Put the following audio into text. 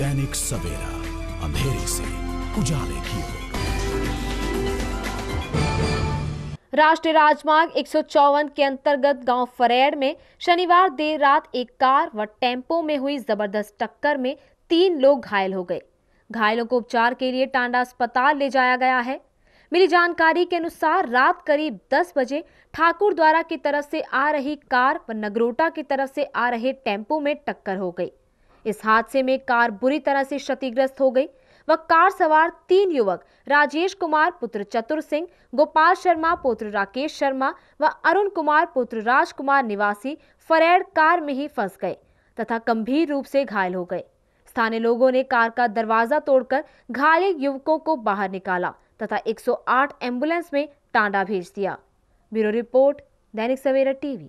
दैनिक सवेरा अंधेरे से उजाले की ओर राष्ट्रीय राजमार्ग एक के अंतर्गत गांव फरेड़ में शनिवार देर रात एक कार व टेम्पो में हुई जबरदस्त टक्कर में तीन लोग घायल हो गए घायलों को उपचार के लिए टांडा अस्पताल ले जाया गया है मिली जानकारी के अनुसार रात करीब 10 बजे ठाकुर द्वारा की तरफ से आ रही कार व नगरोटा की तरफ से आ रहे टेम्पो में टक्कर हो गई इस हादसे में कार बुरी तरह से क्षतिग्रस्त हो गई व कार सवार तीन युवक राजेश कुमार पुत्र चतुर सिंह गोपाल शर्मा पुत्र राकेश शर्मा व अरुण कुमार पुत्र राज कुमार निवासी फरेड कार में ही फंस गए तथा गंभीर रूप से घायल हो गए स्थानीय लोगों ने कार का दरवाजा तोड़कर घायल युवकों को बाहर निकाला तथा 108 एम्बुलेंस में टांडा भेज दिया ब्यूरो रिपोर्ट दैनिक सवेरा टीवी